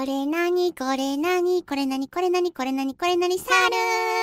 これなにこれなにこれなにこれなにこれなにこれなにー